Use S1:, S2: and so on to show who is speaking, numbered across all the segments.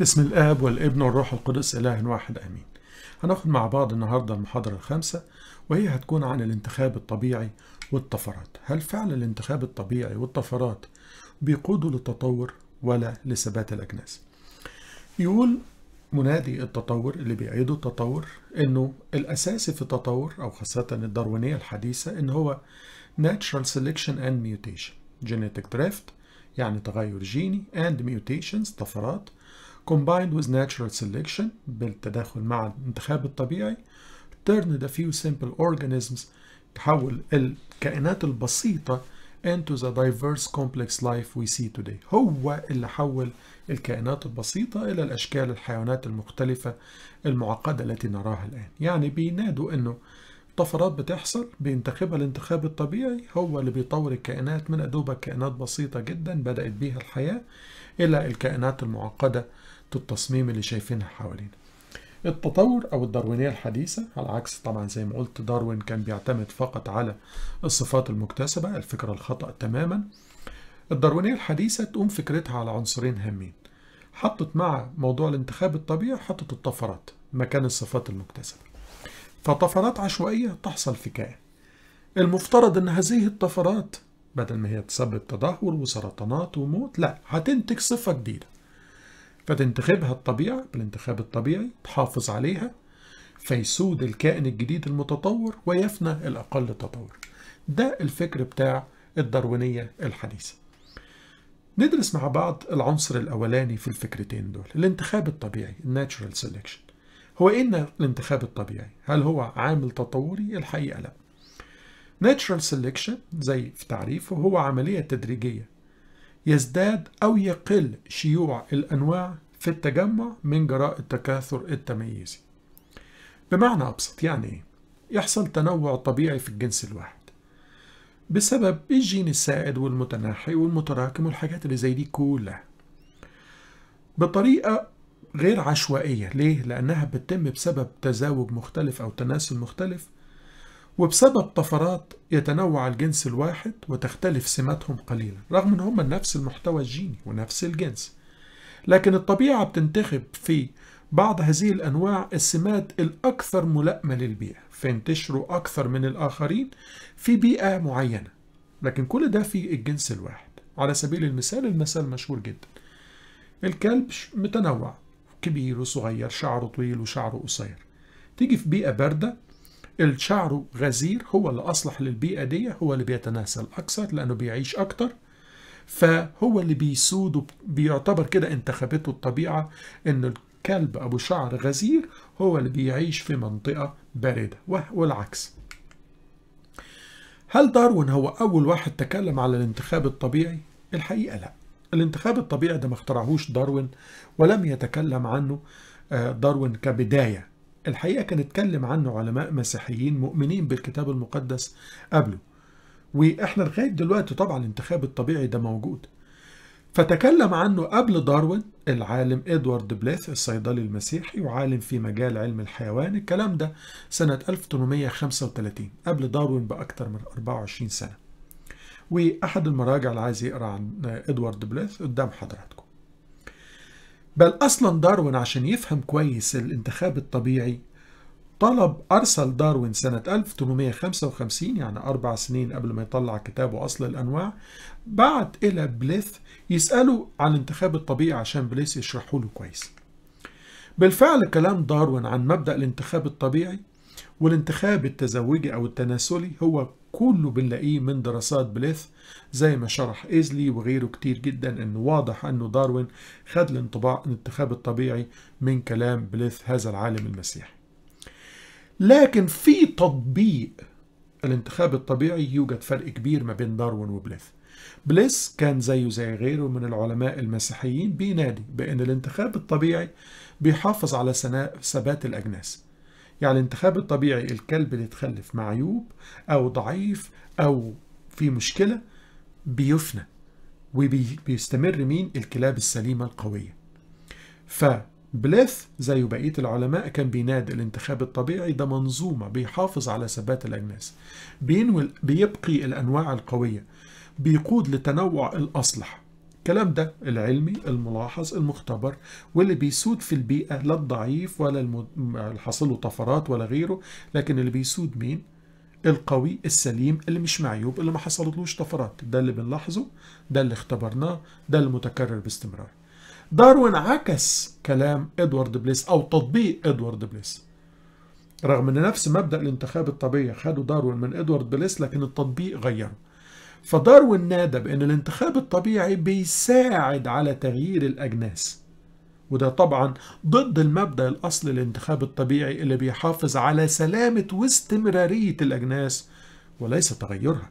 S1: باسم الآب والابن والروح القدس إله واحد آمين هناخد مع بعض النهاردة المحاضرة الخامسة وهي هتكون عن الانتخاب الطبيعي والطفرات هل فعلا الانتخاب الطبيعي والطفرات بيقودوا للتطور ولا لثبات الأجناس يقول منادي التطور اللي بيعيدوا التطور انه الاساسي في التطور او خاصة الداروينية الحديثة ان هو natural selection and mutation genetic drift يعني تغير جيني and mutations طفرات combined with natural selection بالتداخل مع الانتخاب الطبيعي turn the few simple organisms تحول الكائنات البسيطة into the diverse complex life we see today هو اللي حول الكائنات البسيطة إلى الأشكال الحيوانات المختلفة المعقدة التي نراها الآن يعني بينادوا أنه طفرات بتحصل بينتخبها الانتخاب الطبيعي هو اللي بيطور الكائنات من أدوبة كائنات بسيطة جدا بدأت بيها الحياة إلى الكائنات المعقدة التصميم اللي شايفينها حوالينا التطور أو الداروينية الحديثة على عكس طبعا زي ما قلت داروين كان بيعتمد فقط على الصفات المكتسبة الفكرة الخطأ تماما الداروينية الحديثة تقوم فكرتها على عنصرين هامين حطت مع موضوع الانتخاب الطبيعي حطت الطفرات مكان الصفات المكتسبة فطفرات عشوائية تحصل في كائن المفترض أن هذه الطفرات بدل ما هي تسبب تدهور وسرطانات وموت لا هتنتج صفة جديدة فتنتخبها الطبيعة بالانتخاب الطبيعي تحافظ عليها فيسود الكائن الجديد المتطور ويفنى الأقل تطور ده الفكر بتاع الداروينية الحديثة ندرس مع بعض العنصر الأولاني في الفكرتين دول الانتخاب الطبيعي الناتشرال سيلكشن هو إيه الانتخاب الطبيعي؟ هل هو عامل تطوري؟ الحقيقة لا Natural Selection زي في تعريفه هو عملية تدريجية يزداد أو يقل شيوع الأنواع في التجمع من جراء التكاثر التمييزي. بمعنى أبسط يعني إيه؟ يحصل تنوع طبيعي في الجنس الواحد بسبب الجين السائد والمتناحي والمتراكم والحاجات اللي زي دي كلها بطريقة غير عشوائية ليه؟ لأنها بتتم بسبب تزاوج مختلف أو تناسل مختلف وبسبب طفرات يتنوع الجنس الواحد وتختلف سماتهم قليلا رغم ان هم نفس المحتوى الجيني ونفس الجنس لكن الطبيعة بتنتخب في بعض هذه الأنواع السمات الأكثر ملائمة للبيئة فينتشروا أكثر من الآخرين في بيئة معينة لكن كل ده في الجنس الواحد على سبيل المثال المثال مشهور جدا الكلب متنوع كبير وصغير شعره طويل وشعره قصير تيجي في بيئة باردة الشعر غزير هو اللي أصلح للبيئة دي هو اللي بيتناسل أكثر لأنه بيعيش أكتر فهو اللي بيسود بيعتبر كده انتخبته الطبيعة إن الكلب أبو شعر غزير هو اللي بيعيش في منطقة باردة والعكس هل داروين هو أول واحد تكلم على الانتخاب الطبيعي؟ الحقيقة لا الانتخاب الطبيعي ده ما اخترعهوش داروين ولم يتكلم عنه آه، داروين كبداية الحقيقة كان اتكلم عنه علماء مسيحيين مؤمنين بالكتاب المقدس قبله وإحنا لغاية دلوقتي طبعا الانتخاب الطبيعي ده موجود فتكلم عنه قبل داروين العالم إدوارد بليث الصيدلي المسيحي وعالم في مجال علم الحيوان الكلام ده سنة 1835 قبل داروين بأكثر من 24 سنة وأحد المراجع اللي عايز يقرأ عن إدوارد بليث قدام حضراتكم بل أصلا داروين عشان يفهم كويس الانتخاب الطبيعي طلب أرسل داروين سنة 1855 يعني أربع سنين قبل ما يطلع كتابه أصل الأنواع بعت إلى بليث يسأله عن الانتخاب الطبيعي عشان بليث يشرحه له كويس بالفعل كلام داروين عن مبدأ الانتخاب الطبيعي والانتخاب التزوجي أو التناسلي هو كله بنلاقيه من دراسات بليث زي ما شرح إيزلي وغيره كتير جدا أنه واضح أنه داروين خد الانطباع الانتخاب الطبيعي من كلام بليث هذا العالم المسيحي لكن في تطبيق الانتخاب الطبيعي يوجد فرق كبير ما بين داروين وبليث بليث كان زيه زي غيره من العلماء المسيحيين بينادي بأن الانتخاب الطبيعي بيحافظ على ثبات الأجناس يعني الانتخاب الطبيعي الكلب اللي اتخلف معيوب أو ضعيف أو في مشكلة بيفنى وبيستمر مين الكلاب السليمة القوية فبليث زي بقية العلماء كان بينادي الانتخاب الطبيعي ده منظومة بيحافظ على ثبات الأجناس بينوي بيبقي الأنواع القوية بيقود لتنوع الأصلح الكلام ده العلمي الملاحظ المختبر واللي بيسود في البيئة لا الضعيف ولا المد... له طفرات ولا غيره لكن اللي بيسود مين القوي السليم اللي مش معيوب اللي ما حصلتلوش طفرات ده اللي بنلاحظه ده اللي اختبرناه ده المتكرر باستمرار داروين عكس كلام ادوارد بليس او تطبيق ادوارد بليس رغم ان نفس مبدا الانتخاب الطبيعي خده داروين من ادوارد بليس لكن التطبيق غيره فداروين نادى بأن الانتخاب الطبيعي بيساعد على تغيير الأجناس وده طبعا ضد المبدأ الأصلي للانتخاب الطبيعي اللي بيحافظ على سلامة واستمرارية الأجناس وليس تغيرها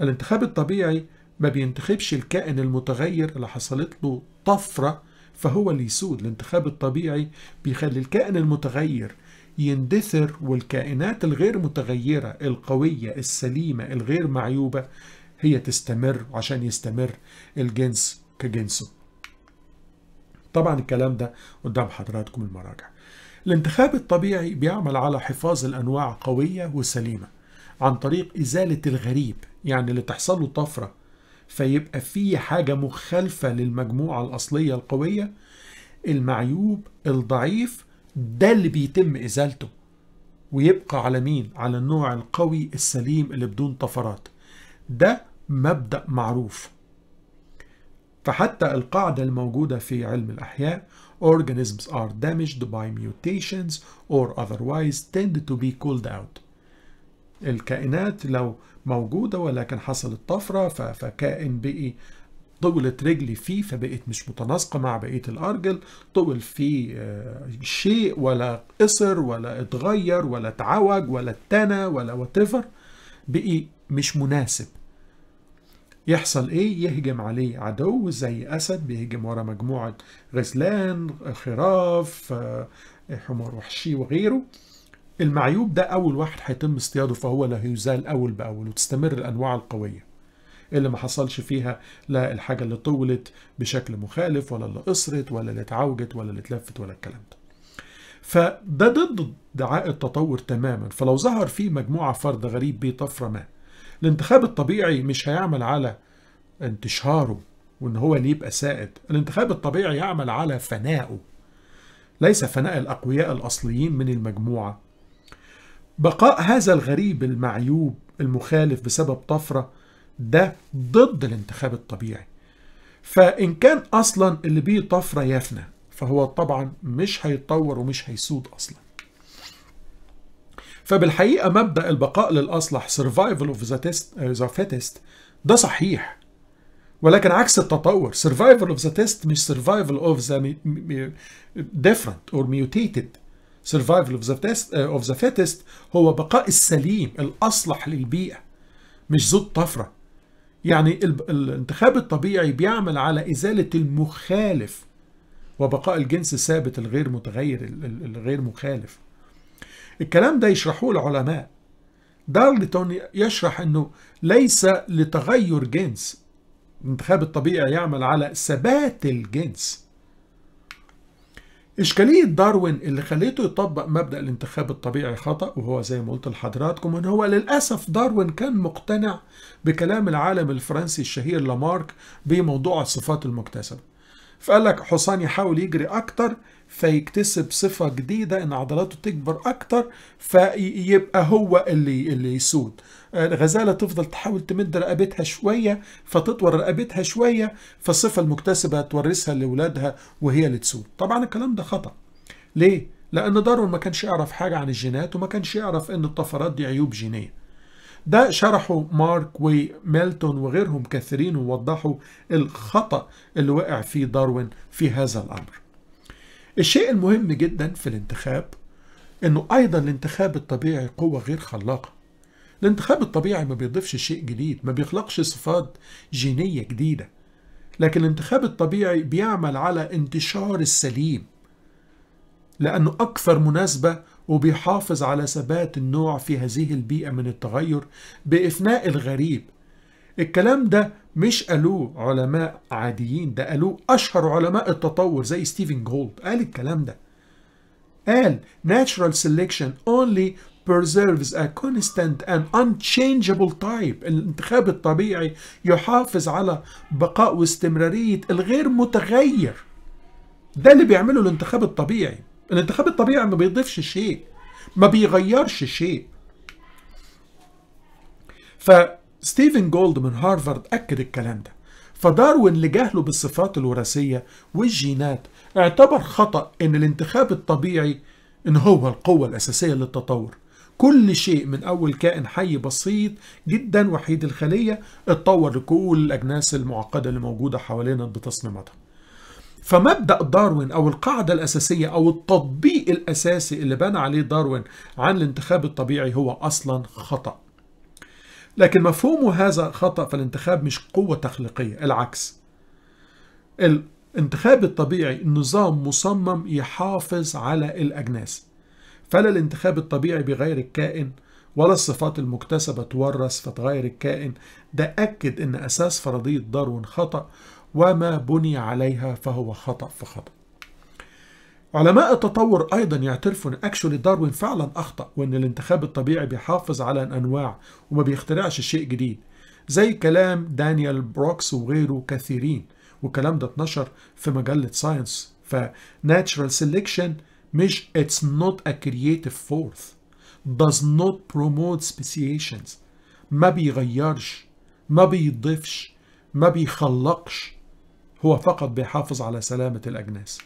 S1: الانتخاب الطبيعي ما بينتخبش الكائن المتغير اللي حصلت له طفرة فهو اللي يسود الانتخاب الطبيعي بيخلي الكائن المتغير يندثر والكائنات الغير متغيرة القوية السليمة الغير معيوبة هي تستمر عشان يستمر الجنس كجنسه طبعا الكلام ده قدام حضراتكم المراجع الانتخاب الطبيعي بيعمل على حفاظ الأنواع قوية وسليمة عن طريق إزالة الغريب يعني اللي تحصل له طفرة فيبقى فيه حاجة مخالفة للمجموعة الأصلية القوية المعيوب الضعيف ده اللي بيتم إزالته ويبقى على مين؟ على النوع القوي السليم اللي بدون طفرات ده مبدأ معروف فحتى القاعدة الموجودة في علم الأحياء organisms are damaged by mutations or otherwise tend to be cooled out الكائنات لو موجودة ولكن حصلت طفرة فكائن بقي طولت رجلي فيه فبقت مش متناسقة مع بقية الأرجل طول فيه آه، شيء ولا قصر ولا اتغير ولا اتعوج ولا اتنى ولا واتيفر بقي مش مناسب يحصل ايه يهجم عليه عدو زي اسد بيهجم ورا مجموعه غزلان خراف آه، حمار وحشي وغيره المعيوب ده اول واحد هيتم اصطياده فهو لا هيزال اول باول وتستمر الانواع القويه اللي ما حصلش فيها لا الحاجة اللي طولت بشكل مخالف ولا اللي قصرت ولا اللي اتعوجت ولا اللي اتلفت ولا الكلام ده فده ضد دعاء التطور تماما فلو ظهر في مجموعة فرد غريب بطفرة ما الانتخاب الطبيعي مش هيعمل على انتشاره وان هو اللي يبقى سائد الانتخاب الطبيعي يعمل على فنائه ليس فناء الاقوياء الاصليين من المجموعه بقاء هذا الغريب المعيوب المخالف بسبب طفره ده ضد الانتخاب الطبيعي فإن كان أصلا اللي بيه طفرة يفنى فهو طبعا مش هيتطور ومش هيسود أصلا فبالحقيقة مبدأ البقاء للأصلح survival of آه، the, fittest ده صحيح ولكن عكس التطور survival of the test مش survival of the different or mutated survival of the test آه، of the fittest هو بقاء السليم الأصلح للبيئة مش ذو الطفرة يعني الانتخاب الطبيعي بيعمل على إزالة المخالف وبقاء الجنس الثابت الغير متغير الغير مخالف الكلام ده يشرحوه العلماء دارلتون يشرح أنه ليس لتغير جنس الانتخاب الطبيعي يعمل على ثبات الجنس إشكالية داروين اللي خليته يطبق مبدأ الانتخاب الطبيعي خطأ وهو زي ما قلت لحضراتكم إن هو للأسف داروين كان مقتنع بكلام العالم الفرنسي الشهير لامارك بموضوع الصفات المكتسبة فقال لك حصان يحاول يجري أكتر فيكتسب صفة جديدة ان عضلاته تكبر اكتر فيبقى هو اللي اللي يسود الغزالة آه، تفضل تحاول تمد رقبتها شوية فتطور رقبتها شوية فالصفة المكتسبة تورثها لولادها وهي اللي تسود طبعا الكلام ده خطأ ليه؟ لأن داروين ما كانش يعرف حاجة عن الجينات وما كانش يعرف ان الطفرات دي عيوب جينية ده شرحه مارك وميلتون وغيرهم كثيرين ووضحوا الخطأ اللي وقع فيه داروين في هذا الأمر الشيء المهم جدا في الانتخاب انه ايضا الانتخاب الطبيعي قوة غير خلاقة الانتخاب الطبيعي ما بيضيفش شيء جديد ما بيخلقش صفات جينية جديدة لكن الانتخاب الطبيعي بيعمل على انتشار السليم لأنه أكثر مناسبة وبيحافظ على ثبات النوع في هذه البيئة من التغير بإفناء الغريب الكلام ده مش قالوه علماء عاديين ده قالوه أشهر علماء التطور زي ستيفن جولد قال الكلام ده قال natural selection only preserves a constant and unchangeable type الانتخاب الطبيعي يحافظ على بقاء واستمرارية الغير متغير ده اللي بيعمله الانتخاب الطبيعي الانتخاب الطبيعي ما بيضيفش شيء ما بيغيرش شيء ف ستيفن جولد من هارفارد أكد الكلام ده فداروين لجهله بالصفات الوراثية والجينات اعتبر خطأ إن الانتخاب الطبيعي إن هو القوة الأساسية للتطور كل شيء من أول كائن حي بسيط جدا وحيد الخلية اتطور لكل الأجناس المعقدة اللي موجودة حوالينا بتصميماتها فمبدأ داروين أو القاعدة الأساسية أو التطبيق الأساسي اللي بنى عليه داروين عن الانتخاب الطبيعي هو أصلا خطأ لكن مفهوم هذا خطأ فالانتخاب مش قوة تخليقية العكس الانتخاب الطبيعي نظام مصمم يحافظ على الأجناس فلا الانتخاب الطبيعي بغير الكائن ولا الصفات المكتسبة تورث فتغير الكائن ده أكد أن أساس فرضية داروين خطأ وما بني عليها فهو خطأ في خطأ علماء التطور أيضا يعترفوا أن أكشولي داروين فعلا أخطأ وأن الانتخاب الطبيعي بيحافظ على الأنواع وما بيخترعش شيء جديد زي كلام دانيال بروكس وغيره كثيرين والكلام ده اتنشر في مجلة ساينس natural selection مش it's not a creative force does not promote speciations ما بيغيرش ما بيضيفش ما بيخلقش هو فقط بيحافظ على سلامة الأجناس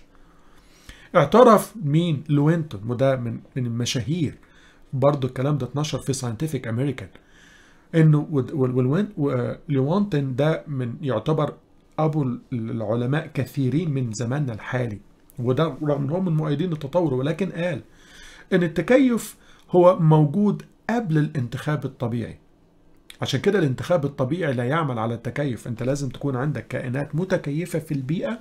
S1: اعترف مين لوينتون وده من من المشاهير برضو الكلام ده اتنشر في ساينتفك امريكان انه ولوينتون آه، ده من يعتبر ابو العلماء كثيرين من زماننا الحالي وده رغم ان هو من مؤيدين التطور ولكن قال ان التكيف هو موجود قبل الانتخاب الطبيعي عشان كده الانتخاب الطبيعي لا يعمل على التكيف انت لازم تكون عندك كائنات متكيفة في البيئة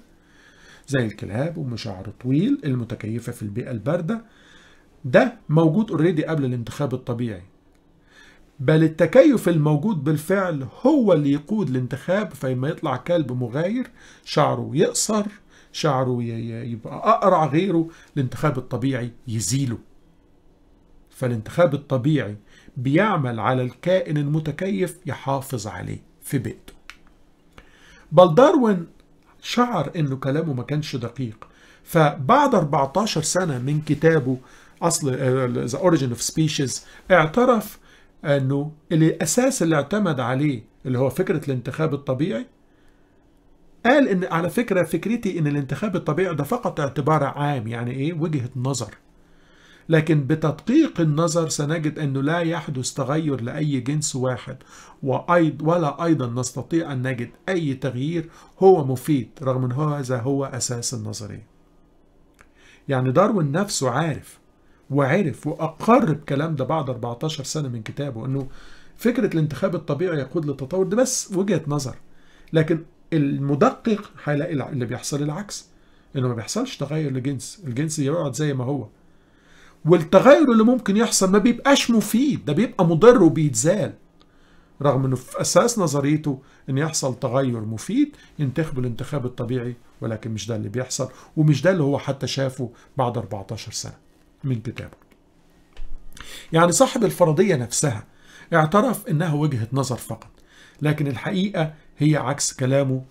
S1: زي الكلاب ومشاعر طويل المتكيفة في البيئة الباردة ده موجود اوريدي قبل الانتخاب الطبيعي بل التكيف الموجود بالفعل هو اللي يقود الانتخاب فيما يطلع كلب مغاير شعره يقصر شعره يبقى أقرع غيره الانتخاب الطبيعي يزيله فالانتخاب الطبيعي بيعمل على الكائن المتكيف يحافظ عليه في بيئته بل داروين شعر انه كلامه ما كانش دقيق فبعد 14 سنه من كتابه اصل ذا اوريجين اوف سبيشيز اعترف انه الاساس اللي اعتمد عليه اللي هو فكره الانتخاب الطبيعي قال ان على فكره فكرتي ان الانتخاب الطبيعي ده فقط اعتبار عام يعني ايه وجهه نظر لكن بتدقيق النظر سنجد أنه لا يحدث تغير لأي جنس واحد وأيض ولا أيضا نستطيع أن نجد أي تغيير هو مفيد رغم أن هذا هو أساس النظرية يعني داروين نفسه عارف وعرف وأقر بكلام ده بعد 14 سنة من كتابه أنه فكرة الانتخاب الطبيعي يقود للتطور ده بس وجهة نظر لكن المدقق هيلاقي اللي بيحصل العكس انه ما بيحصلش تغير لجنس الجنس يقعد زي ما هو والتغير اللي ممكن يحصل ما بيبقاش مفيد ده بيبقى مضر وبيتزال رغم انه في اساس نظريته ان يحصل تغير مفيد ينتخب الانتخاب الطبيعي ولكن مش ده اللي بيحصل ومش ده اللي هو حتى شافه بعد 14 سنه من كتابه يعني صاحب الفرضيه نفسها اعترف انها وجهه نظر فقط لكن الحقيقه هي عكس كلامه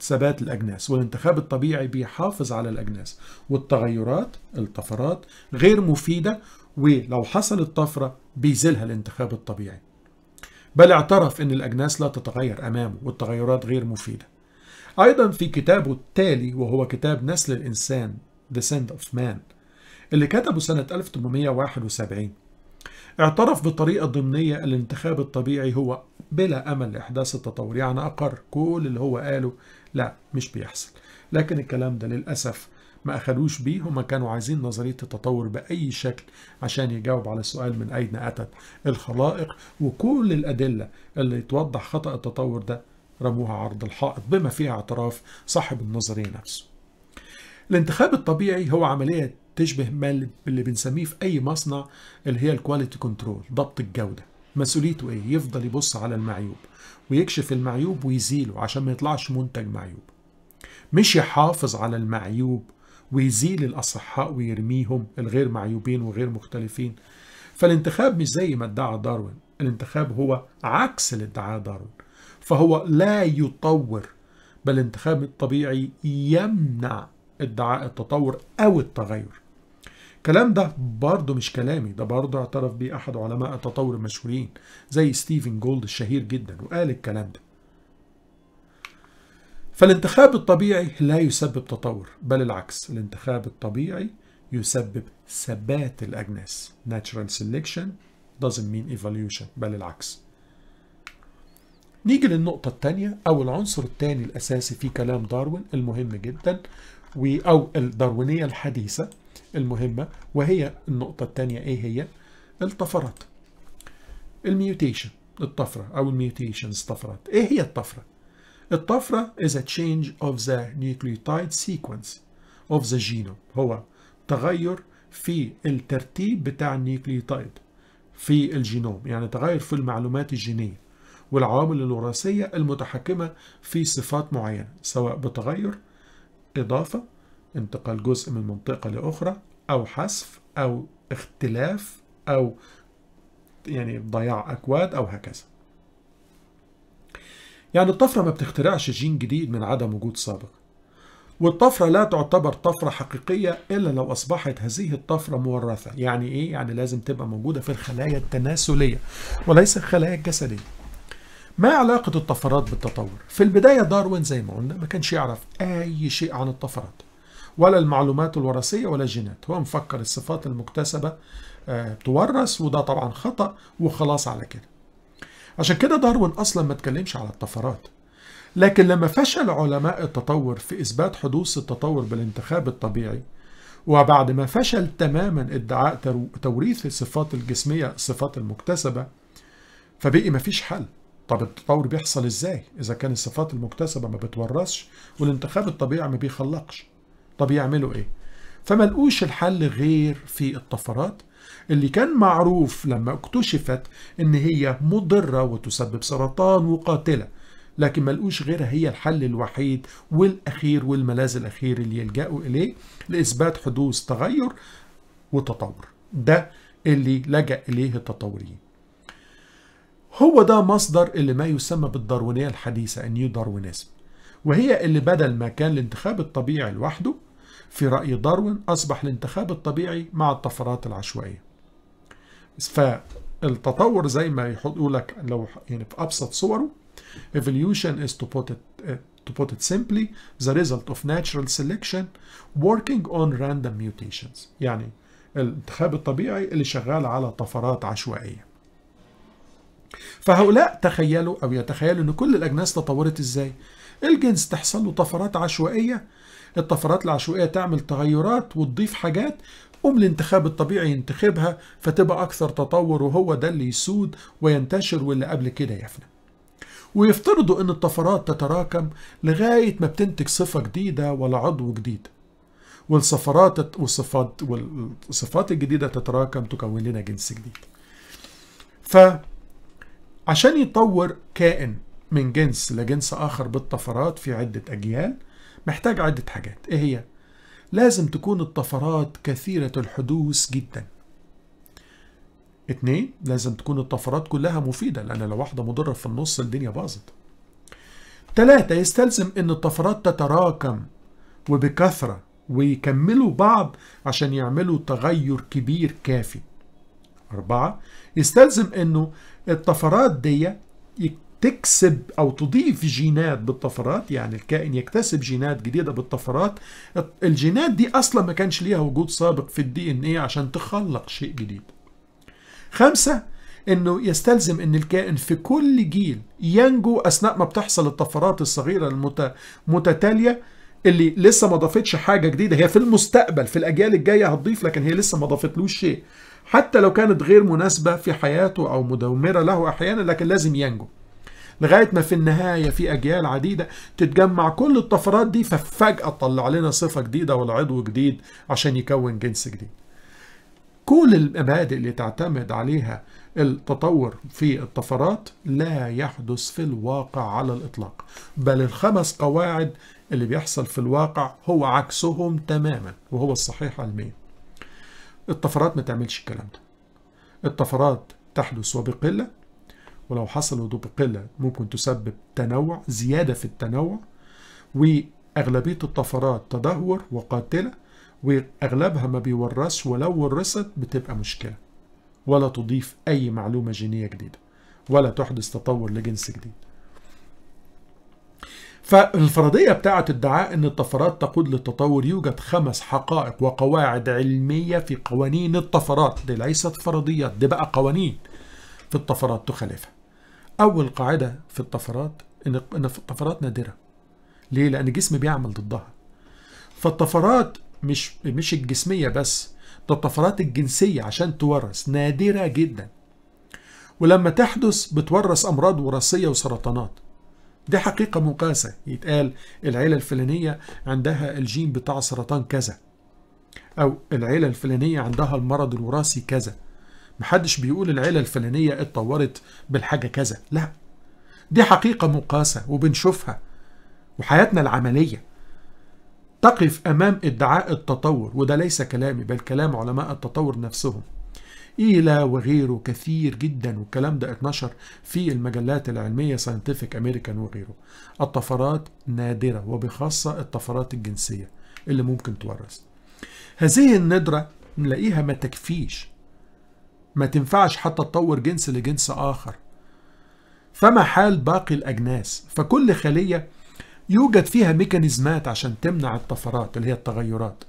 S1: ثبات الأجناس والانتخاب الطبيعي بيحافظ على الأجناس والتغيرات الطفرات غير مفيدة ولو حصلت طفرة بيزيلها الانتخاب الطبيعي بل اعترف أن الأجناس لا تتغير أمامه والتغيرات غير مفيدة أيضا في كتابه التالي وهو كتاب نسل الإنسان Descent of Man اللي كتبه سنة 1871 اعترف بطريقة ضمنية الانتخاب الطبيعي هو بلا أمل لإحداث التطور يعني أقر كل اللي هو قاله لا مش بيحصل لكن الكلام ده للأسف ما أخدوش بيه هما كانوا عايزين نظرية التطور بأي شكل عشان يجاوب على السؤال من أين أتت الخلائق وكل الأدلة اللي توضح خطأ التطور ده رموها عرض الحائط بما فيها اعتراف صاحب النظرية نفسه الانتخاب الطبيعي هو عملية تشبه ما اللي بنسميه في اي مصنع اللي هي الكواليتي كنترول ضبط الجوده مسؤوليته ايه يفضل يبص على المعيوب ويكشف المعيوب ويزيله عشان ما يطلعش منتج معيوب مش يحافظ على المعيوب ويزيل الاصحاء ويرميهم الغير معيوبين وغير مختلفين فالانتخاب مش زي ما ادعى داروين الانتخاب هو عكس اللي ادعاه داروين فهو لا يطور بل الانتخاب الطبيعي يمنع ادعاء التطور او التغير الكلام ده برضه مش كلامي ده برضه اعترف بيه احد علماء التطور المشهورين زي ستيفن جولد الشهير جدا وقال الكلام ده فالانتخاب الطبيعي لا يسبب تطور بل العكس الانتخاب الطبيعي يسبب ثبات الأجناس natural selection doesn't mean evolution بل العكس نيجي للنقطة الثانية أو العنصر الثاني الأساسي في كلام داروين المهم جدا أو الداروينية الحديثة المهمة وهي النقطة الثانية ايه هي الطفرات الميوتيشن الطفرة أو الميوتيشنز طفرات ايه هي الطفرة؟ الطفرة is a change of the nucleotide sequence of the genome هو تغير في الترتيب بتاع النيوكليوتايد في الجينوم يعني تغير في المعلومات الجينية والعوامل الوراثية المتحكمة في صفات معينة سواء بتغير إضافة انتقال جزء من منطقة لأخرى أو حذف أو اختلاف أو يعني ضياع أكواد أو هكذا يعني الطفرة ما بتخترعش جين جديد من عدم وجود سابق والطفرة لا تعتبر طفرة حقيقية إلا لو أصبحت هذه الطفرة مورثة يعني إيه؟ يعني لازم تبقى موجودة في الخلايا التناسلية وليس الخلايا الجسدية ما علاقة الطفرات بالتطور؟ في البداية داروين زي ما قلنا ما كانش يعرف أي شيء عن الطفرات ولا المعلومات الوراثية ولا الجينات هو مفكر الصفات المكتسبة بتورث آه، وده طبعا خطأ وخلاص على كده عشان كده داروين أصلا ما تكلمش على الطفرات لكن لما فشل علماء التطور في إثبات حدوث التطور بالانتخاب الطبيعي وبعد ما فشل تماما ادعاء توريث الصفات الجسمية الصفات المكتسبة فبقي مفيش حل طب التطور بيحصل ازاي اذا كان الصفات المكتسبة ما بتورثش والانتخاب الطبيعي ما بيخلقش طب يعملوا ايه فما لقوش الحل غير في الطفرات اللي كان معروف لما اكتشفت ان هي مضره وتسبب سرطان وقاتله لكن ما لقوش غيرها هي الحل الوحيد والاخير والملاذ الاخير اللي يلجأوا اليه لاثبات حدوث تغير وتطور ده اللي لجأ اليه التطوريين هو ده مصدر اللي ما يسمى بالداروينيه الحديثه النيو داروينيزم وهي اللي بدل ما كان الانتخاب الطبيعي لوحده في رأي داروين أصبح الانتخاب الطبيعي مع الطفرات العشوائية فالتطور زي ما يقول لك لو يعني في أبسط صوره evolution is to put it, to put it simply the result of natural selection working on random mutations يعني الانتخاب الطبيعي اللي شغال على طفرات عشوائية فهؤلاء تخيلوا أو يتخيلوا أن كل الأجناس تطورت إزاي الجنس تحصل له طفرات عشوائية الطفرات العشوائية تعمل تغيرات وتضيف حاجات قوم الانتخاب الطبيعي ينتخبها فتبقى أكثر تطور وهو ده اللي يسود وينتشر واللي قبل كده يفنى ويفترضوا أن الطفرات تتراكم لغاية ما بتنتج صفة جديدة ولا عضو جديد والصفرات والصفات والصفات الجديدة تتراكم تكون لنا جنس جديد فعشان يتطور كائن من جنس لجنس آخر بالطفرات في عدة أجيال محتاج عدة حاجات إيه هي؟ لازم تكون الطفرات كثيرة الحدوث جدا اتنين لازم تكون الطفرات كلها مفيدة لأن لو واحدة مضرة في النص الدنيا باظت تلاتة يستلزم أن الطفرات تتراكم وبكثرة ويكملوا بعض عشان يعملوا تغير كبير كافي أربعة يستلزم أنه الطفرات دي تكسب أو تضيف جينات بالطفرات يعني الكائن يكتسب جينات جديدة بالطفرات الجينات دي أصلا ما كانش ليها وجود سابق في الدي ان ايه عشان تخلق شيء جديد خمسة انه يستلزم ان الكائن في كل جيل ينجو اثناء ما بتحصل الطفرات الصغيره المتتاليه اللي لسه ما ضافتش حاجه جديده هي في المستقبل في الاجيال الجايه هتضيف لكن هي لسه ما ضافتلوش شيء حتى لو كانت غير مناسبه في حياته او مدمره له احيانا لكن لازم ينجو لغايه ما في النهايه في اجيال عديده تتجمع كل الطفرات دي ففجاه تطلع لنا صفه جديده ولا عضو جديد عشان يكون جنس جديد كل المبادئ اللي تعتمد عليها التطور في الطفرات لا يحدث في الواقع على الإطلاق بل الخمس قواعد اللي بيحصل في الواقع هو عكسهم تماما وهو الصحيح علميا الطفرات ما تعملش الكلام ده الطفرات تحدث وبقلة ولو حصل هدوب قلة ممكن تسبب تنوع زيادة في التنوع وأغلبية الطفرات تدهور وقاتلة وأغلبها ما بيورثش ولو ورثت بتبقى مشكلة ولا تضيف أي معلومة جينية جديدة ولا تحدث تطور لجنس جديد فالفرضية بتاعة ادعاء ان الطفرات تقود للتطور يوجد خمس حقائق وقواعد علمية في قوانين الطفرات دي ليست فرضيات دي بقى قوانين في الطفرات تخالفها أول قاعدة في الطفرات إن إن الطفرات نادرة. ليه؟ لأن الجسم بيعمل ضدها. فالطفرات مش مش الجسمية بس، ده الطفرات الجنسية عشان تورث نادرة جدا. ولما تحدث بتورث أمراض وراثية وسرطانات. دي حقيقة مقاسة يتقال العيلة الفلانية عندها الجين بتاع سرطان كذا أو العيلة الفلانية عندها المرض الوراثي كذا محدش بيقول العيلة الفلانية اتطورت بالحاجة كذا لا دي حقيقة مقاسة وبنشوفها وحياتنا العملية تقف أمام ادعاء التطور وده ليس كلامي بل كلام علماء التطور نفسهم إيلا وغيره كثير جدا والكلام ده اتنشر في المجلات العلمية ساينتفك أمريكان وغيره الطفرات نادرة وبخاصة الطفرات الجنسية اللي ممكن تورث هذه الندرة نلاقيها ما تكفيش ما تنفعش حتى تطور جنس لجنس آخر فما حال باقي الأجناس فكل خلية يوجد فيها ميكانيزمات عشان تمنع الطفرات اللي هي التغيرات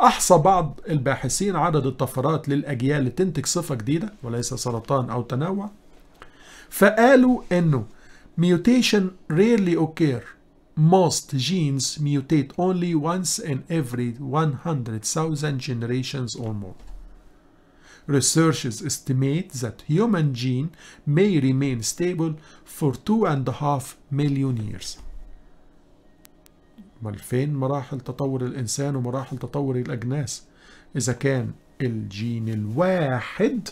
S1: أحصى بعض الباحثين عدد الطفرات للأجيال اللي تنتج صفة جديدة وليس سرطان أو تنوع فقالوا أنه mutation rarely occur most genes mutate only once in every 100,000 generations or more researchers estimate that human gene may remain stable for two and a half million years امال فين مراحل تطور الانسان ومراحل تطور الاجناس اذا كان الجين الواحد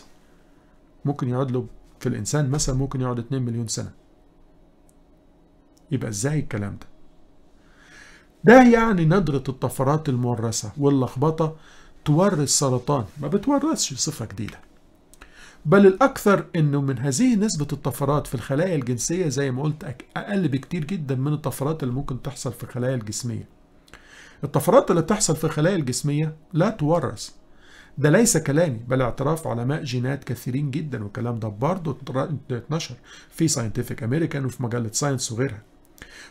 S1: ممكن يقعد له في الانسان مثلا ممكن يقعد 2 مليون سنه يبقى ازاي الكلام ده ده يعني ندرة الطفرات المورثة واللخبطة تورث سرطان ما بتورثش صفة جديدة بل الأكثر أنه من هذه نسبة الطفرات في الخلايا الجنسية زي ما قلت أقل بكتير جدا من الطفرات اللي ممكن تحصل في الخلايا الجسمية الطفرات اللي بتحصل في الخلايا الجسمية لا تورث ده ليس كلامي بل اعتراف علماء جينات كثيرين جدا والكلام ده برضه اتنشر في ساينتفك امريكان وفي مجله ساينس وغيرها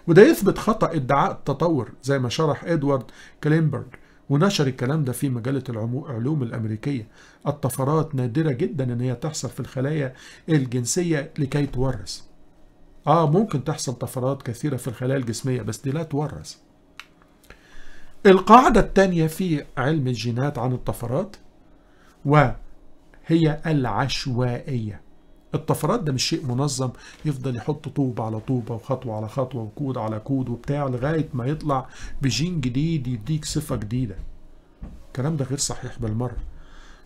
S1: وده يثبت خطا ادعاء التطور زي ما شرح ادوارد كلينبرج ونشر الكلام ده في مجلة العلوم الأمريكية الطفرات نادرة جدا إن هي تحصل في الخلايا الجنسية لكي تورث آه ممكن تحصل طفرات كثيرة في الخلايا الجسمية بس دي لا تورث القاعدة الثانية في علم الجينات عن الطفرات وهي العشوائية الطفرات ده مش شيء منظم يفضل يحط طوبة على طوبة وخطوة على خطوة وكود على كود وبتاع لغاية ما يطلع بجين جديد يديك صفة جديدة الكلام ده غير صحيح بالمرة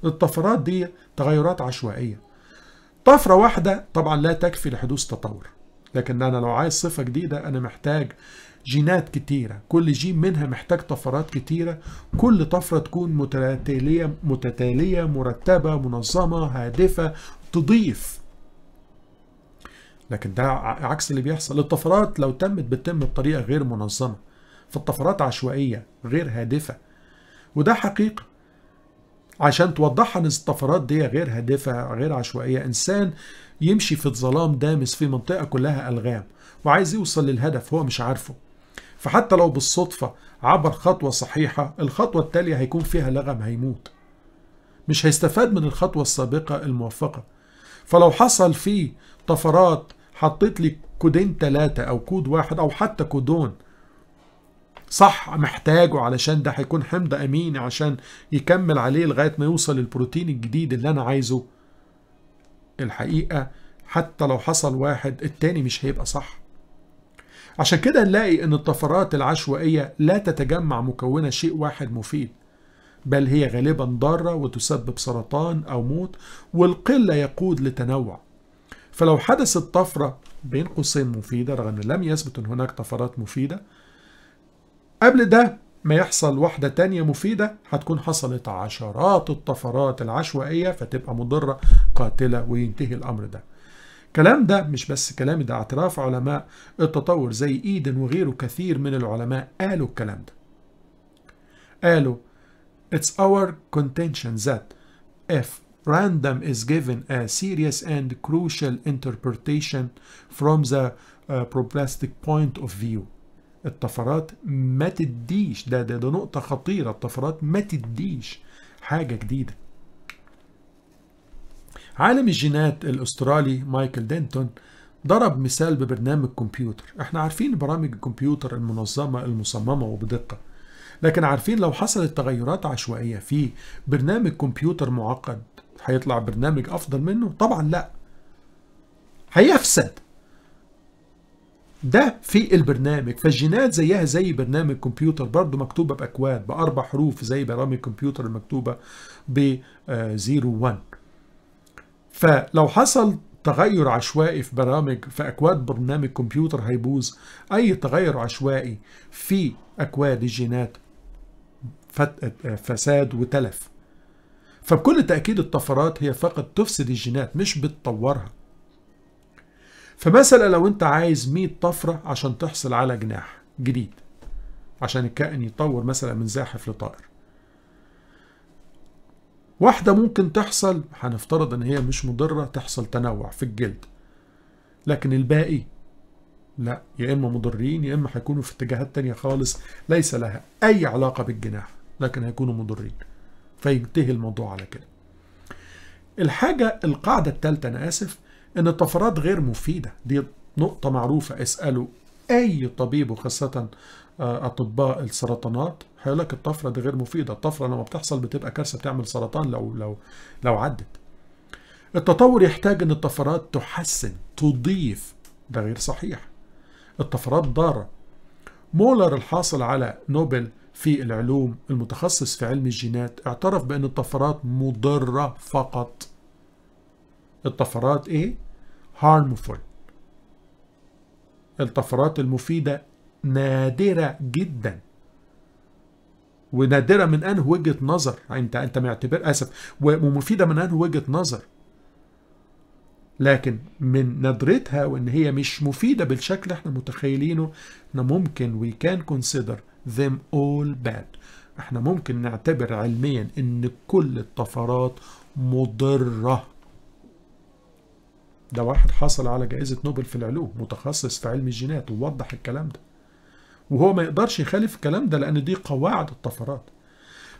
S1: الطفرات دي تغيرات عشوائية طفرة واحدة طبعا لا تكفي لحدوث تطور لكن أنا لو عايز صفة جديدة أنا محتاج جينات كتيرة كل جين منها محتاج طفرات كتيرة كل طفرة تكون متتالية متتالية مرتبة منظمة هادفة تضيف لكن ده عكس اللي بيحصل الطفرات لو تمت بتتم بطريقة غير منظمة فالطفرات عشوائية غير هادفة وده حقيقة عشان توضحها ان الطفرات دي غير هادفة غير عشوائية انسان يمشي في الظلام دامس في منطقة كلها ألغام وعايز يوصل للهدف هو مش عارفه فحتى لو بالصدفة عبر خطوة صحيحة الخطوة التالية هيكون فيها لغم هيموت مش هيستفاد من الخطوة السابقة الموفقة فلو حصل فيه طفرات حطيت لي كودين ثلاثة أو كود واحد أو حتى كودون صح محتاجه علشان ده هيكون حمض أميني عشان يكمل عليه لغاية ما يوصل البروتين الجديد اللي أنا عايزه الحقيقة حتى لو حصل واحد التاني مش هيبقى صح عشان كده نلاقي ان الطفرات العشوائية لا تتجمع مكونة شيء واحد مفيد بل هي غالبا ضارة وتسبب سرطان أو موت والقلة يقود لتنوع فلو حدثت طفرة بين قوسين مفيدة رغم أن لم يثبت أن هناك طفرات مفيدة قبل ده ما يحصل واحدة تانية مفيدة هتكون حصلت عشرات الطفرات العشوائية فتبقى مضرة قاتلة وينتهي الأمر ده كلام ده مش بس كلامي ده اعتراف علماء التطور زي ايدن وغيره كثير من العلماء قالوا الكلام ده قالوا It's our contention that if random is given a serious and crucial interpretation from the uh, probabilistic point of view الطفرات ما تديش ده, ده ده نقطة خطيرة الطفرات ما تديش حاجة جديدة عالم الجينات الاسترالي مايكل دينتون ضرب مثال ببرنامج كمبيوتر احنا عارفين برامج الكمبيوتر المنظمة المصممة وبدقة لكن عارفين لو حصلت تغيرات عشوائية في برنامج كمبيوتر معقد هيطلع برنامج افضل منه طبعا لا هيفسد ده في البرنامج فالجينات زيها زي برنامج كمبيوتر برضه مكتوبه باكواد باربع حروف زي برامج كمبيوتر المكتوبه ب 01 آه، فلو حصل تغير عشوائي في برامج في اكواد برنامج كمبيوتر هيبوظ اي تغير عشوائي في اكواد الجينات آه، فساد وتلف فبكل تأكيد الطفرات هي فقط تفسد الجينات مش بتطورها فمثلا لو انت عايز 100 طفرة عشان تحصل على جناح جديد عشان الكائن يطور مثلا من زاحف لطائر واحدة ممكن تحصل هنفترض ان هي مش مضرة تحصل تنوع في الجلد لكن الباقي لا يا اما مضرين يا اما هيكونوا في اتجاهات تانية خالص ليس لها اي علاقة بالجناح لكن هيكونوا مضرين فينتهي الموضوع على كده الحاجة القاعدة الثالثة أنا آسف إن الطفرات غير مفيدة دي نقطة معروفة اسألوا أي طبيب وخاصة آه، أطباء السرطانات هيقول لك الطفرة دي غير مفيدة الطفرة لما بتحصل بتبقى كارثة بتعمل سرطان لو لو لو عدت التطور يحتاج إن الطفرات تحسن تضيف ده غير صحيح الطفرات ضارة مولر الحاصل على نوبل في العلوم المتخصص في علم الجينات اعترف بأن الطفرات مضرة فقط الطفرات ايه؟ harmful الطفرات المفيدة نادرة جدا ونادرة من أن وجهة نظر انت انت معتبر اسف ومفيدة من أن وجهة نظر لكن من ندرتها وان هي مش مفيدة بالشكل احنا متخيلينه احنا ممكن وي كان كونسيدر them all bad احنا ممكن نعتبر علميا ان كل الطفرات مضرة ده واحد حصل على جائزة نوبل في العلوم متخصص في علم الجينات ووضح الكلام ده وهو ما يقدرش يخالف الكلام ده لأن دي قواعد الطفرات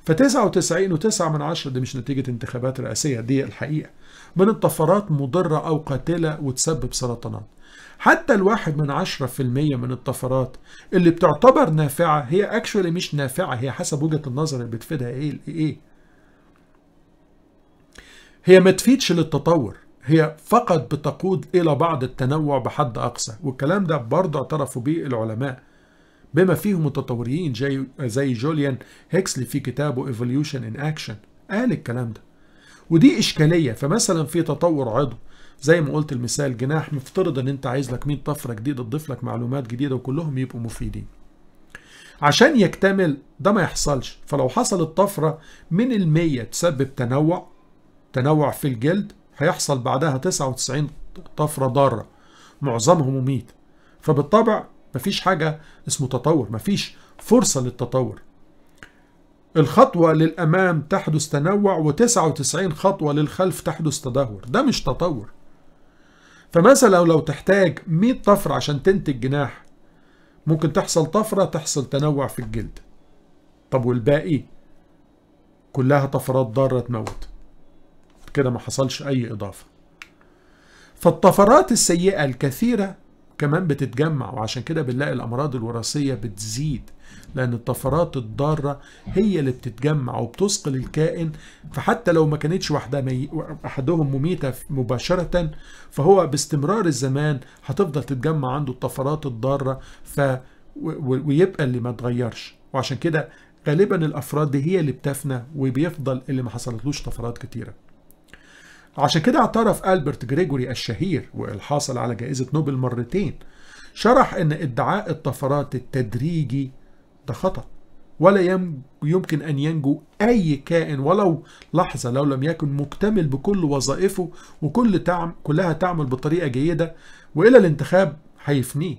S1: ف 99.9 من عشرة دي مش نتيجة انتخابات رئاسية دي الحقيقة من الطفرات مضرة أو قاتلة وتسبب سرطانات حتى الواحد من عشرة في المية من الطفرات اللي بتعتبر نافعة هي اكشولي مش نافعة هي حسب وجهة النظر اللي بتفيدها ايه ايه هي ما تفيدش للتطور هي فقط بتقود إلى بعض التنوع بحد أقصى والكلام ده برضه اعترفوا به العلماء بما فيهم متطوريين زي جوليان هيكسلي في كتابه Evolution in Action قال الكلام ده ودي إشكالية فمثلا في تطور عضو زي ما قلت المثال جناح مفترض ان انت عايز لك 100 طفره جديده تضيف لك معلومات جديده وكلهم يبقوا مفيدين عشان يكتمل ده ما يحصلش فلو حصلت طفره من المية تسبب تنوع تنوع في الجلد هيحصل بعدها 99 طفره ضاره معظمهم مميت فبالطبع مفيش حاجه اسمه تطور مفيش فرصه للتطور الخطوة للأمام تحدث تنوع و99 خطوة للخلف تحدث تدهور ده مش تطور فمثلا لو تحتاج 100 طفرة عشان تنتج جناح ممكن تحصل طفرة تحصل تنوع في الجلد طب والباقي كلها طفرات ضارة تموت كده ما حصلش أي إضافة فالطفرات السيئة الكثيرة كمان بتتجمع وعشان كده بنلاقي الأمراض الوراثية بتزيد لأن الطفرات الضارة هي اللي بتتجمع وبتثقل الكائن فحتى لو ما كانتش واحدة مي... أحدهم مميتة مباشرة فهو باستمرار الزمان هتفضل تتجمع عنده الطفرات الضارة ف... و... ويبقى اللي ما اتغيرش وعشان كده غالبا الأفراد دي هي اللي بتفنى وبيفضل اللي ما حصلتلوش طفرات كتيره عشان كده اعترف ألبرت جريجوري الشهير والحاصل على جائزة نوبل مرتين شرح أن ادعاء الطفرات التدريجي ده خطأ ولا يمكن أن ينجو أي كائن ولو لحظة لو لم يكن مكتمل بكل وظائفه وكل تعم كلها تعمل بطريقة جيدة وإلى الانتخاب هيفنيه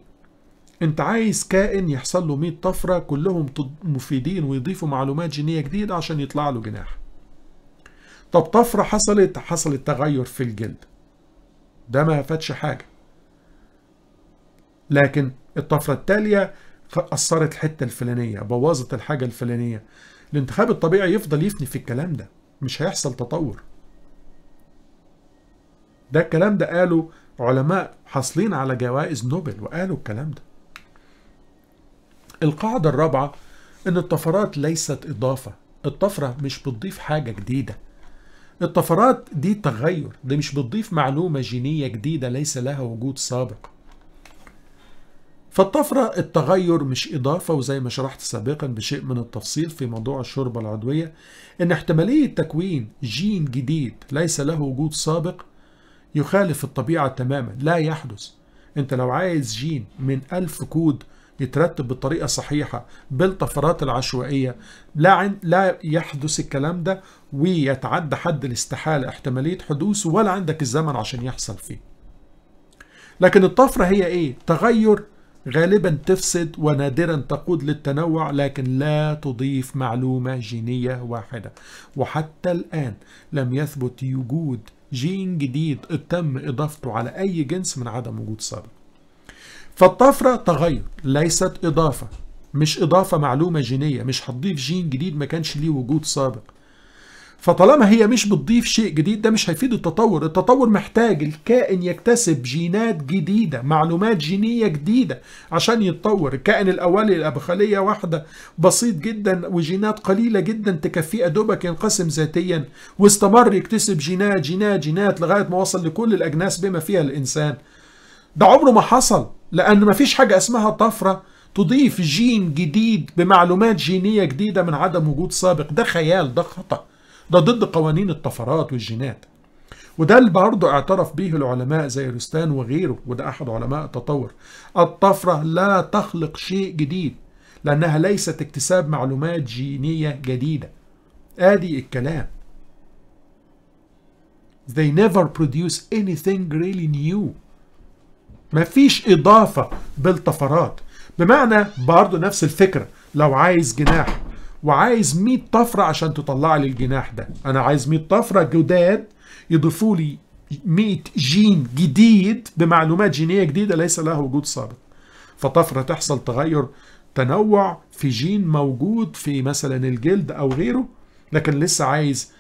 S1: انت عايز كائن يحصل له 100 طفرة كلهم مفيدين ويضيفوا معلومات جينية جديدة عشان يطلع له جناح طب طفرة حصلت حصلت تغير في الجلد ده ما فاتش حاجة لكن الطفرة التالية أثرت الحتة الفلانية بوظت الحاجة الفلانية الانتخاب الطبيعي يفضل يفني في الكلام ده مش هيحصل تطور ده الكلام ده قاله علماء حاصلين على جوائز نوبل وقالوا الكلام ده القاعدة الرابعة ان الطفرات ليست اضافة الطفرة مش بتضيف حاجة جديدة الطفرات دي تغير دي مش بتضيف معلومة جينية جديدة ليس لها وجود سابق فالطفرة التغير مش إضافة وزي ما شرحت سابقا بشيء من التفصيل في موضوع الشوربة العضوية إن احتمالية تكوين جين جديد ليس له وجود سابق يخالف الطبيعة تماما لا يحدث أنت لو عايز جين من ألف كود يترتب بطريقة صحيحة بالطفرات العشوائية لا, عن لا يحدث الكلام ده ويتعدى حد الاستحالة احتمالية حدوثه ولا عندك الزمن عشان يحصل فيه لكن الطفرة هي ايه؟ تغير غالبا تفسد ونادرا تقود للتنوع لكن لا تضيف معلومة جينية واحدة وحتى الآن لم يثبت وجود جين جديد تم إضافته على أي جنس من عدم وجود سابق فالطفرة تغير ليست إضافة مش إضافة معلومة جينية مش هتضيف جين جديد ما كانش ليه وجود سابق فطالما هي مش بتضيف شيء جديد ده مش هيفيد التطور التطور محتاج الكائن يكتسب جينات جديدة معلومات جينية جديدة عشان يتطور الكائن الأولي الأبخالية واحدة بسيط جدا وجينات قليلة جدا تكفيه أدوبك ينقسم ذاتيا واستمر يكتسب جينات جينات جينات لغاية ما وصل لكل الأجناس بما فيها الإنسان ده عمره ما حصل لأن ما فيش حاجة اسمها طفرة تضيف جين جديد بمعلومات جينية جديدة من عدم وجود سابق ده خيال ده خطأ ده ضد قوانين الطفرات والجينات وده اللي برضه اعترف به العلماء زي رستان وغيره وده أحد علماء التطور الطفرة لا تخلق شيء جديد لأنها ليست اكتساب معلومات جينية جديدة آدي الكلام They never produce anything really new مفيش إضافة بالطفرات بمعنى برضو نفس الفكرة لو عايز جناح وعايز 100 طفرة عشان تطلع لي الجناح ده أنا عايز 100 طفرة جداد يضيفوا لي 100 جين جديد بمعلومات جينية جديدة ليس لها وجود سابق فطفرة تحصل تغير تنوع في جين موجود في مثلا الجلد أو غيره لكن لسه عايز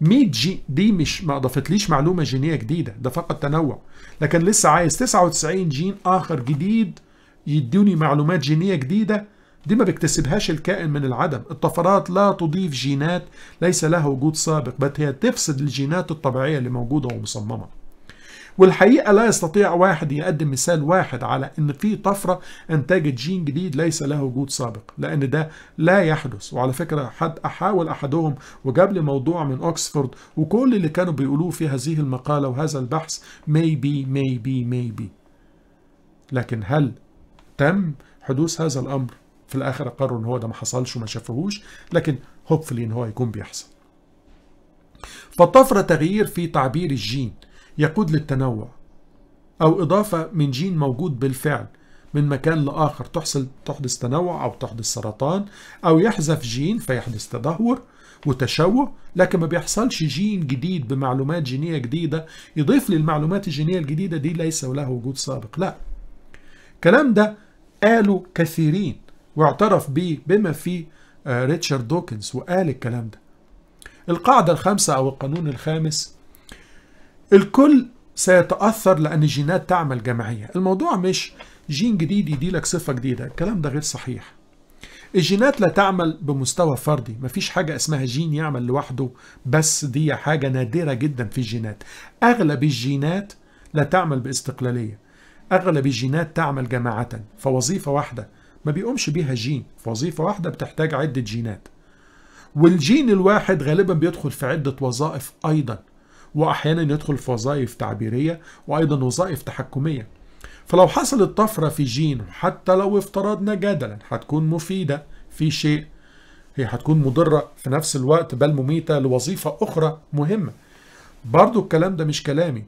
S1: 100 جي دي مش ما اضافتليش معلومه جينيه جديده ده فقط تنوع لكن لسه عايز 99 جين اخر جديد يدوني معلومات جينيه جديده دي ما بيكتسبهاش الكائن من العدم الطفرات لا تضيف جينات ليس لها وجود سابق بل هي تفسد الجينات الطبيعيه اللي موجوده ومصممه والحقيقة لا يستطيع واحد يقدم مثال واحد على ان في طفرة انتجت جين جديد ليس له وجود سابق لان ده لا يحدث وعلى فكرة حد احاول احدهم وجاب لي موضوع من اوكسفورد وكل اللي كانوا بيقولوه في هذه المقالة وهذا البحث maybe maybe maybe لكن هل تم حدوث هذا الامر في الاخر قرروا ان هو ده ما حصلش وما شافوهوش لكن هوبفلي ان هو يكون بيحصل فالطفره تغيير في تعبير الجين يقود للتنوع أو إضافة من جين موجود بالفعل من مكان لآخر تحصل تحدث تنوع أو تحدث سرطان أو يحذف جين فيحدث تدهور وتشوه لكن ما بيحصلش جين جديد بمعلومات جينية جديدة يضيف للمعلومات الجينية الجديدة دي ليس لها وجود سابق لا الكلام ده قالوا كثيرين واعترف به بما فيه آه، ريتشارد دوكنز وقال الكلام ده القاعدة الخامسة أو القانون الخامس الكل سيتأثر لأن الجينات تعمل جماعية الموضوع مش جين جديد يديلك صفة جديدة الكلام ده غير صحيح الجينات لا تعمل بمستوى فردي مفيش حاجة اسمها جين يعمل لوحده بس دي حاجة نادرة جدا في الجينات أغلب الجينات لا تعمل باستقلالية أغلب الجينات تعمل جماعة فوظيفة واحدة ما بيقومش بيها جين فوظيفة واحدة بتحتاج عدة جينات والجين الواحد غالبا بيدخل في عدة وظائف أيضا واحيانا يدخل في وظائف تعبيريه وايضا وظائف تحكميه فلو حصلت طفره في جين حتى لو افترضنا جدلا هتكون مفيده في شيء هي هتكون مضره في نفس الوقت بل مميته لوظيفه اخرى مهمه برضو الكلام ده مش كلامي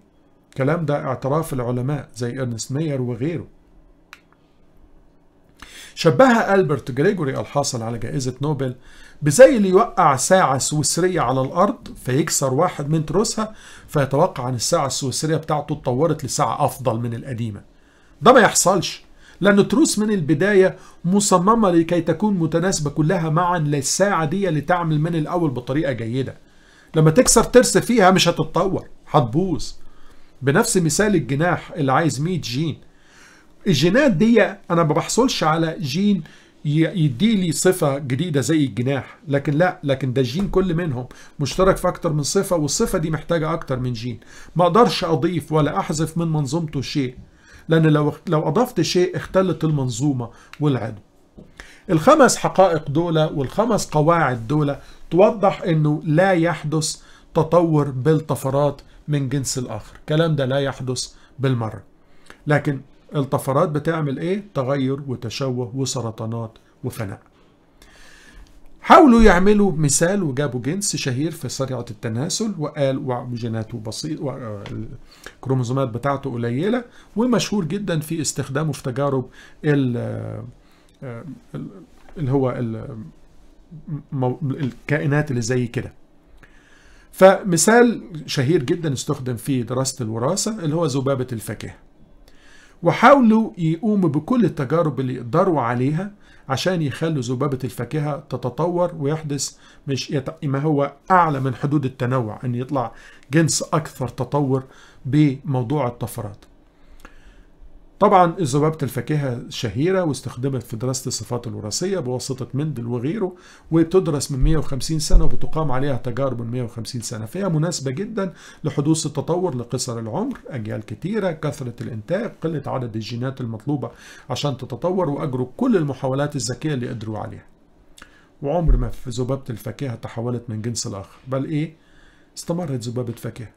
S1: الكلام ده اعتراف العلماء زي ارنست مير وغيره شبه ألبرت جريجوري الحاصل على جائزة نوبل بزي اللي يوقع ساعة سويسرية على الأرض فيكسر واحد من تروسها فيتوقع أن الساعة السويسرية بتاعته اتطورت لساعة أفضل من القديمة ده ما يحصلش لأن تروس من البداية مصممة لكي تكون متناسبة كلها معا للساعة دي اللي تعمل من الأول بطريقة جيدة لما تكسر ترس فيها مش هتتطور هتبوظ بنفس مثال الجناح اللي عايز 100 جين الجينات دي انا ما بحصلش على جين يديلي صفة جديدة زي الجناح لكن لا لكن ده جين كل منهم مشترك في أكتر من صفة والصفة دي محتاجة أكتر من جين ما أقدرش أضيف ولا أحذف من منظومته شيء لأن لو لو أضفت شيء اختلت المنظومة والعدو الخمس حقائق دول والخمس قواعد دول توضح أنه لا يحدث تطور بالطفرات من جنس الآخر الكلام ده لا يحدث بالمرة لكن الطفرات بتعمل ايه تغير وتشوه وسرطانات وفناء حاولوا يعملوا مثال وجابوا جنس شهير في سرعة التناسل وقال وجيناته بسيط والكروموزومات آه، بتاعته قليلة ومشهور جدا في استخدامه في تجارب آه، اللي هو الكائنات اللي زي كده فمثال شهير جدا استخدم في دراسة الوراثة اللي هو ذبابة الفاكهة وحاولوا يقوموا بكل التجارب اللي يقدروا عليها عشان يخلوا ذبابة الفاكهة تتطور ويحدث مش يت... ما هو أعلى من حدود التنوع أن يطلع جنس أكثر تطور بموضوع الطفرات طبعا الذبابة الفاكهة شهيرة واستخدمت في دراسة الصفات الوراثية بواسطة مندل وغيره وبتدرس من 150 سنة وبتقام عليها تجارب من 150 سنة فهي مناسبة جدا لحدوث التطور لقصر العمر أجيال كتيرة كثرة الإنتاج قلة عدد الجينات المطلوبة عشان تتطور وأجروا كل المحاولات الذكية اللي قدروا عليها وعمر ما في ذبابة الفاكهة تحولت من جنس لآخر بل إيه استمرت ذبابة فاكهة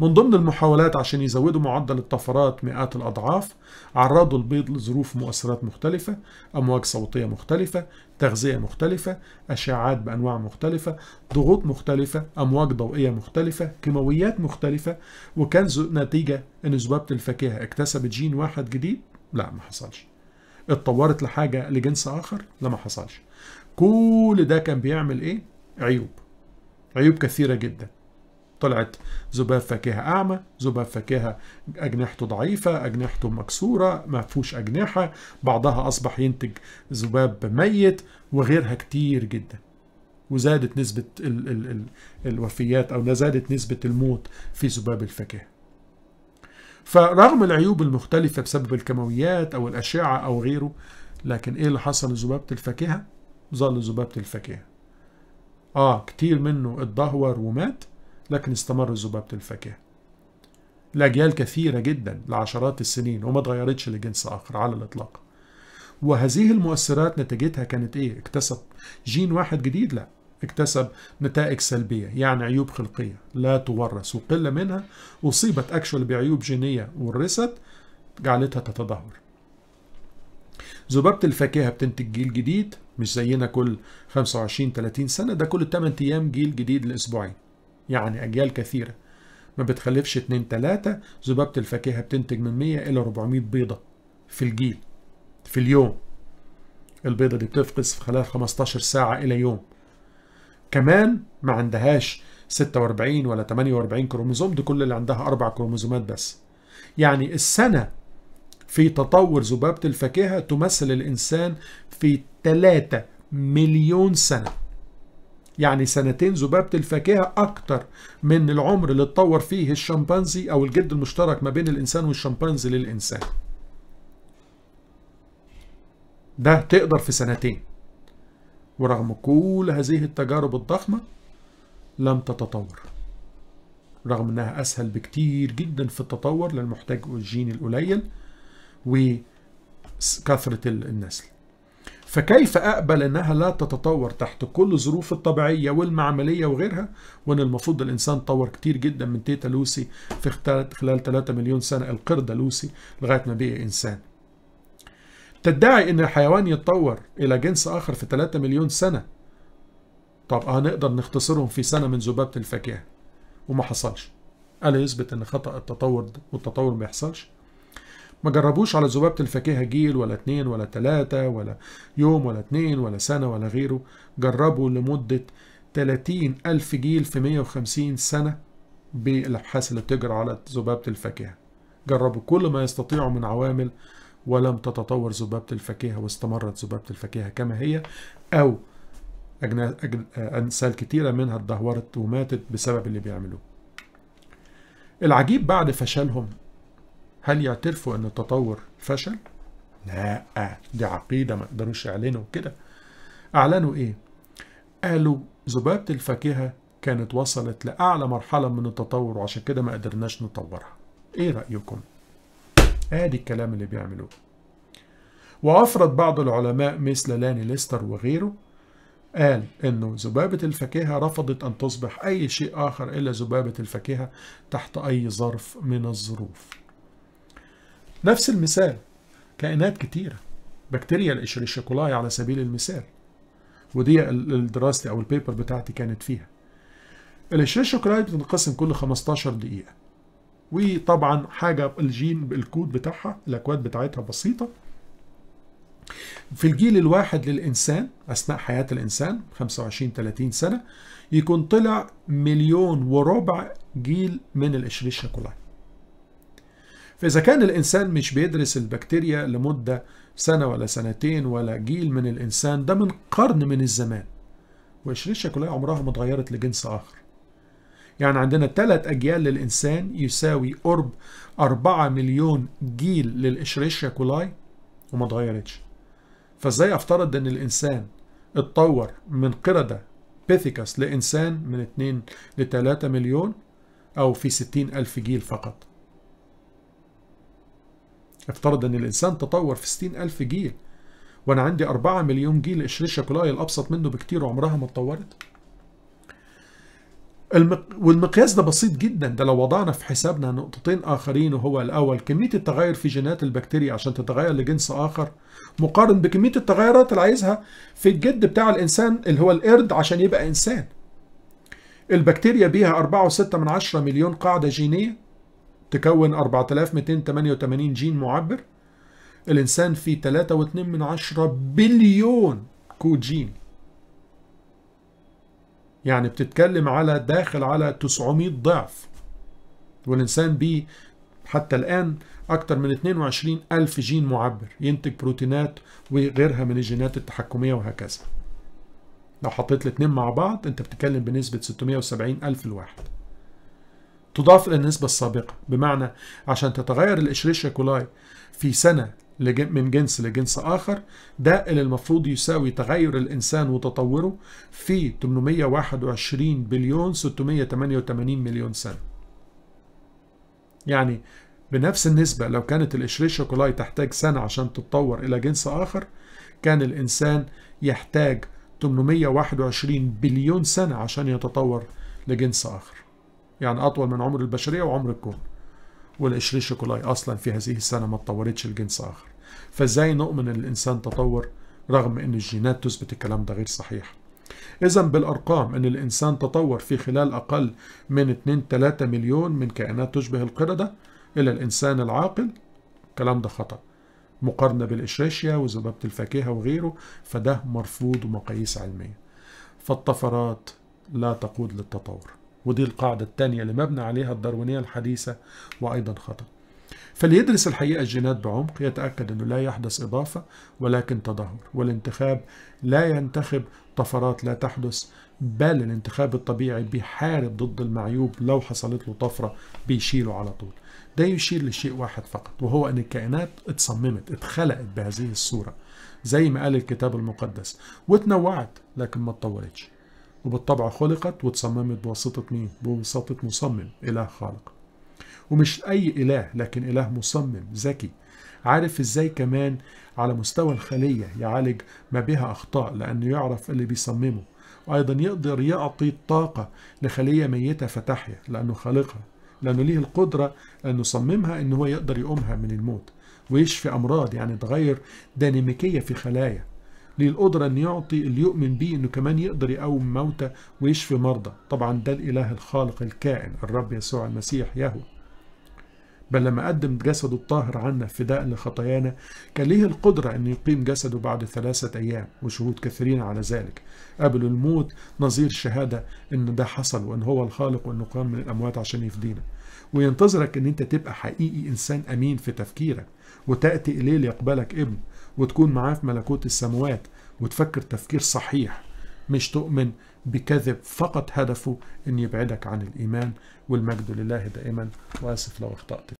S1: من ضمن المحاولات عشان يزودوا معدل الطفرات مئات الأضعاف عرضوا البيض لظروف مؤثرات مختلفة أمواج صوتية مختلفة تغذية مختلفة أشعاعات بأنواع مختلفة ضغوط مختلفة أمواج ضوئية مختلفة كيماويات مختلفة وكان نتيجة أن ذبابة الفاكهة اكتسبت جين واحد جديد لا ما حصلش اتطورت لحاجة لجنس آخر لا ما حصلش كل ده كان بيعمل إيه عيوب عيوب كثيرة جدا طلعت ذباب فاكهة أعمى ذباب فاكهة أجنحته ضعيفة أجنحته مكسورة ما فيهوش أجنحة بعضها أصبح ينتج ذباب ميت وغيرها كتير جدا وزادت نسبة ال ال ال الوفيات أو زادت نسبة الموت في ذباب الفاكهة فرغم العيوب المختلفة بسبب الكمويات أو الأشعة أو غيره لكن إيه اللي حصل لذبابة الفاكهة؟ ظل ذبابة الفاكهة آه كتير منه اتدهور ومات لكن استمر ذبابة الفاكهة لأجيال كثيرة جدا لعشرات السنين وما اتغيرتش لجنس آخر على الإطلاق وهذه المؤثرات نتيجتها كانت إيه؟ اكتسب جين واحد جديد؟ لا اكتسب نتائج سلبية يعني عيوب خلقية لا تورث وقلة منها أصيبت أكشوال بعيوب جينية ورثت جعلتها تتدهور ذبابة الفاكهة بتنتج جيل جديد مش زينا كل 25 30 سنة ده كل 8 أيام جيل جديد لأسبوعين يعني أجيال كثيرة ما بتخلفش اتنين تلاتة ذبابة الفاكهة بتنتج من 100 إلى 400 بيضة في الجيل في اليوم البيضة دي بتفقس في خلال 15 ساعة إلى يوم كمان ما عندهاش 46 ولا 48 كروموزوم دي كل اللي عندها أربع كروموزومات بس يعني السنة في تطور ذبابة الفاكهة تمثل الإنسان في 3 مليون سنة يعني سنتين ذبابة الفاكهة أكتر من العمر اللي اتطور فيه الشمبانزي أو الجد المشترك ما بين الإنسان والشمبانزي للإنسان ده تقدر في سنتين ورغم كل هذه التجارب الضخمة لم تتطور رغم انها اسهل بكتير جدا في التطور للمحتاج الجيني القليل وكثرة النسل فكيف أقبل أنها لا تتطور تحت كل الظروف الطبيعية والمعملية وغيرها وأن المفروض الإنسان طور كتير جدا من تيتا لوسي في خلال 3 مليون سنة القردة لوسي لغاية ما بقي إنسان تدعي أن الحيوان يتطور إلى جنس آخر في 3 مليون سنة طب هنقدر آه، نختصرهم في سنة من ذبابة الفاكهة وما حصلش ألا يثبت أن خطأ التطور ده والتطور ما يحصلش ما جربوش على ذبابة الفاكهة جيل ولا اتنين ولا تلاتة ولا يوم ولا اتنين ولا سنة ولا غيره جربوا لمدة تلاتين ألف جيل في مية وخمسين سنة بالأبحاث اللي بتجرى على ذبابة الفاكهة جربوا كل ما يستطيعوا من عوامل ولم تتطور ذبابة الفاكهة واستمرت ذبابة الفاكهة كما هي أو أنسال كتيرة منها اتدهورت وماتت بسبب اللي بيعملوه العجيب بعد فشلهم هل يعترفوا أن التطور فشل؟ لا دي عقيدة ما قدروش يعلنوا كده أعلنوا إيه؟ قالوا ذبابة الفاكهة كانت وصلت لأعلى مرحلة من التطور وعشان كده ما قدرناش نطورها إيه رأيكم؟ آدي الكلام اللي بيعملوه وافرد بعض العلماء مثل لاني ليستر وغيره قال أنه ذبابة الفاكهة رفضت أن تصبح أي شيء آخر إلا ذبابة الفاكهة تحت أي ظرف من الظروف نفس المثال كائنات كتيرة بكتيريا الإشريشيكولاي على سبيل المثال ودي دراستي أو البيبر بتاعتي كانت فيها الإشريشيكولاي بتنقسم كل 15 دقيقة وطبعا حاجة الجين الكود بتاعها الأكواد بتاعتها بسيطة في الجيل الواحد للإنسان أثناء حياة الإنسان 25-30 سنة يكون طلع مليون وربع جيل من الإشريشيكولاي فإذا كان الإنسان مش بيدرس البكتيريا لمدة سنة ولا سنتين ولا جيل من الإنسان ده من قرن من الزمان وقشرتها كلها عمرها ما اتغيرت لجنس آخر يعني عندنا ثلاث أجيال للإنسان يساوي قرب 4 مليون جيل للإشريشيا كولاي وما اتغيرتش فازاي افترض ان الانسان اتطور من قردة بيثيكاس لانسان من 2 ل 3 مليون او في 60 الف جيل فقط افترض ان الانسان تطور في 60000 جيل وانا عندي 4 مليون جيل قشر كولاي الابسط منه بكتير وعمرها ما اتطورت المق... والمقياس ده بسيط جدا ده لو وضعنا في حسابنا نقطتين اخرين وهو الاول كميه التغير في جينات البكتيريا عشان تتغير لجنس اخر مقارن بكميه التغيرات اللي عايزها في الجد بتاع الانسان اللي هو القرد عشان يبقى انسان البكتيريا بيها 4.6 من 10 مليون قاعده جينيه تكون 4288 جين معبر الإنسان فيه 3.2 من عشرة بليون كود جين يعني بتتكلم على داخل على 900 ضعف والإنسان بيه حتى الآن أكثر من 22 ألف جين معبر ينتج بروتينات وغيرها من الجينات التحكمية وهكذا لو حطيت الاثنين مع بعض أنت بتتكلم بنسبة 670 ألف الواحد تضاف الى النسبه السابقة بمعنى عشان تتغير الإشريشيا كولاي في سنة من جنس لجنس آخر ده اللي المفروض يساوي تغير الإنسان وتطوره في 821 بليون 688 مليون سنة يعني بنفس النسبة لو كانت الإشريشيا كولاي تحتاج سنة عشان تتطور إلى جنس آخر كان الإنسان يحتاج 821 بليون سنة عشان يتطور لجنس آخر يعني أطول من عمر البشرية وعمر الكون والإشريشيكولاي أصلا في هذه السنة ما اتطورتش لجنس آخر فإزاي نؤمن أن الإنسان تطور رغم أن الجينات تثبت الكلام ده غير صحيح إذا بالأرقام أن الإنسان تطور في خلال أقل من 2-3 مليون من كائنات تشبه القردة إلى الإنسان العاقل الكلام ده خطأ مقارنة بالإشريشيا وذبابة الفاكهة وغيره فده مرفوض ومقاييس علمية فالطفرات لا تقود للتطور ودي القاعدة الثانية اللي مبنى عليها الداروينية الحديثة وأيضا خطأ فليدرس الحقيقة الجينات بعمق يتأكد أنه لا يحدث إضافة ولكن تدهور والانتخاب لا ينتخب طفرات لا تحدث بل الانتخاب الطبيعي بيحارب ضد المعيوب لو حصلت له طفرة بيشيله على طول ده يشير لشيء واحد فقط وهو أن الكائنات اتصممت اتخلقت بهذه الصورة زي ما قال الكتاب المقدس وتنوعت لكن ما اتطورتش وبالطبع خلقت وتصممت بواسطة مين؟ بواسطة مصمم إله خالق ومش أي إله لكن إله مصمم ذكي عارف إزاي كمان على مستوى الخلية يعالج ما بها أخطاء لأنه يعرف اللي بيصممه وأيضا يقدر يعطي الطاقة لخلية ميتة فتحيا لأنه خالقها لأنه ليه القدرة أنه صممها أنه هو يقدر يقومها من الموت ويشفي أمراض يعني تغير ديناميكية في خلايا ليه القدرة أن يعطي اللي يؤمن بيه أنه كمان يقدر يقوم موتى ويشفي مرضى طبعا ده الإله الخالق الكائن الرب يسوع المسيح يهو بل لما قدم جسده الطاهر عنا فداء لخطايانا كان ليه القدرة أن يقيم جسده بعد ثلاثة أيام وشهود كثيرين على ذلك قبل الموت نظير شهادة أن ده حصل وأن هو الخالق وأنه قام من الأموات عشان يفدينا وينتظرك أن أنت تبقى حقيقي إنسان أمين في تفكيرك وتأتي إليه ليقبلك ابن وتكون معاه في ملكوت السموات وتفكر تفكير صحيح مش تؤمن بكذب فقط هدفه ان يبعدك عن الايمان والمجد لله دائما واسف لو اخطأت